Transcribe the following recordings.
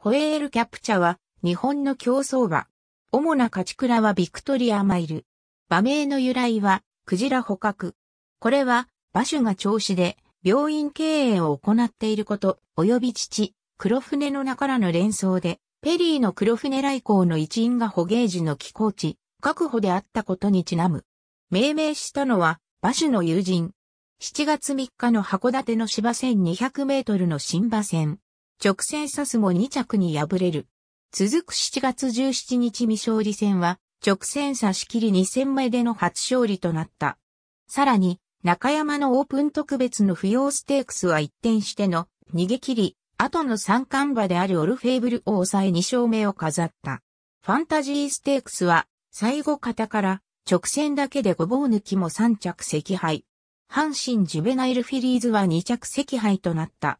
ホエールキャプチャは、日本の競争馬。主な勝ち倉はビクトリアマイル。馬名の由来は、クジラ捕獲。これは、馬主が調子で、病院経営を行っていること、及び父、黒船の中からの連想で、ペリーの黒船来航の一員が捕鯨時の寄港地、確保であったことにちなむ。命名したのは、馬主の友人。7月3日の函館の芝1200メートルの新馬戦。直線サスも2着に敗れる。続く7月17日未勝利戦は、直線差し切り2戦目での初勝利となった。さらに、中山のオープン特別の不要ステークスは一転しての逃げ切り、後の三冠馬であるオルフェーブルを抑え2勝目を飾った。ファンタジーステークスは、最後方から直線だけでごぼう抜きも3着赤敗。阪神ジュベナイルフィリーズは2着赤敗となった。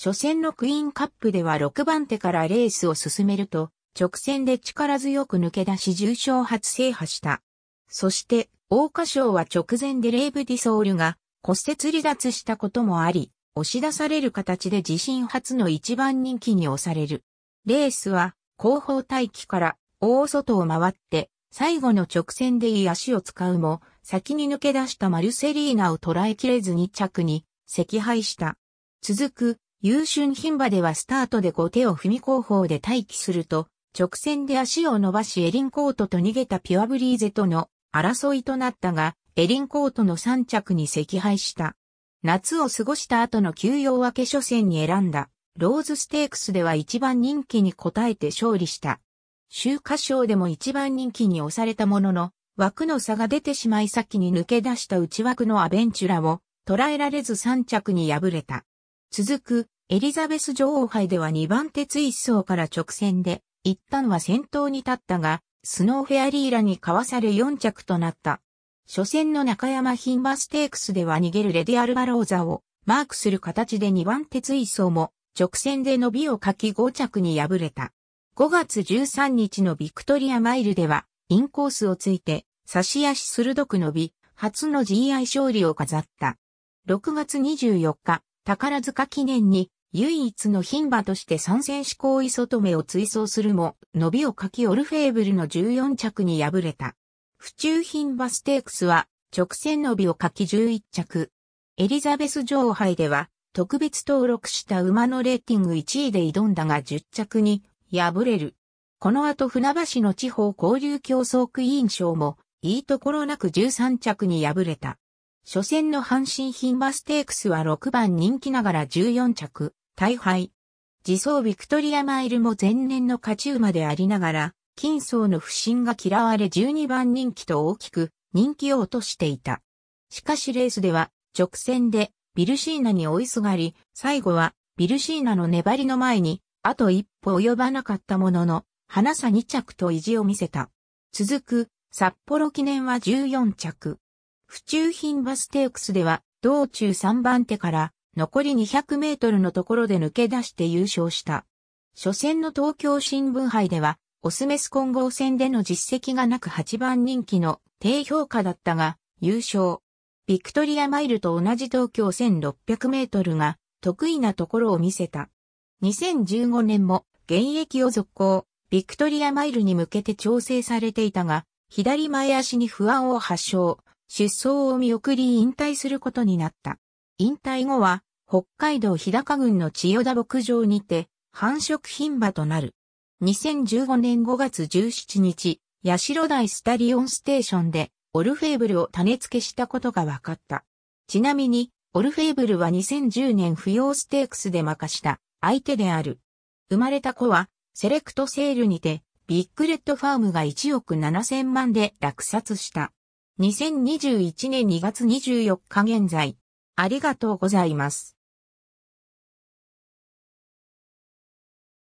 初戦のクイーンカップでは6番手からレースを進めると、直線で力強く抜け出し重賞初制覇した。そして、大花賞は直前でレイブ・ディソールが骨折離脱したこともあり、押し出される形で自身初の一番人気に押される。レースは後方待機から大外を回って最後の直線でいい足を使うも先に抜け出したマルセリーナを捉えきれずに着に赤敗した。続く優春牝馬ではスタートで後手を踏み後方で待機すると、直線で足を伸ばしエリンコートと逃げたピュアブリーゼとの争いとなったが、エリンコートの3着に赤敗した。夏を過ごした後の休養明け初戦に選んだ、ローズステークスでは一番人気に応えて勝利した。週華賞でも一番人気に押されたものの、枠の差が出てしまい先に抜け出した内枠のアベンチュラを捉えられず3着に敗れた。続く、エリザベス女王杯では2番手追走から直線で、一旦は先頭に立ったが、スノーフェアリーラにかわされ4着となった。初戦の中山牝馬ステークスでは逃げるレディアルバローザをマークする形で2番手追走も直線で伸びをかき5着に敗れた。5月13日のビクトリアマイルではインコースをついて差し足鋭く伸び初の GI 勝利を飾った。6月24日、宝塚記念に唯一の牝馬として参戦志向磯目を追走するも、伸びを書きオルフェーブルの14着に敗れた。府中牝馬ステークスは直線伸びを書き11着。エリザベス女王杯では特別登録した馬のレーティング1位で挑んだが10着に敗れる。この後船橋の地方交流競争区委員賞もいいところなく13着に敗れた。初戦の阪神品馬ステークスは6番人気ながら14着、大敗。自走ビクトリアマイルも前年の勝ち馬でありながら、金層の不振が嫌われ12番人気と大きく人気を落としていた。しかしレースでは直線でビルシーナに追いすがり、最後はビルシーナの粘りの前にあと一歩及ばなかったものの、花さ2着と意地を見せた。続く、札幌記念は14着。府中品バステークスでは、道中3番手から残り200メートルのところで抜け出して優勝した。初戦の東京新聞杯では、オスメス混合戦での実績がなく8番人気の低評価だったが、優勝。ビクトリアマイルと同じ東京1600メートルが得意なところを見せた。2015年も現役を続行、ビクトリアマイルに向けて調整されていたが、左前足に不安を発症。出走を見送り引退することになった。引退後は、北海道日高郡の千代田牧場にて、繁殖牝馬となる。2015年5月17日、八代台スタリオンステーションで、オルフェーブルを種付けしたことが分かった。ちなみに、オルフェーブルは2010年不要ステークスで負かした相手である。生まれた子は、セレクトセールにて、ビッグレッドファームが1億7千万で落札した。2021年2月24日現在、ありがとうございます。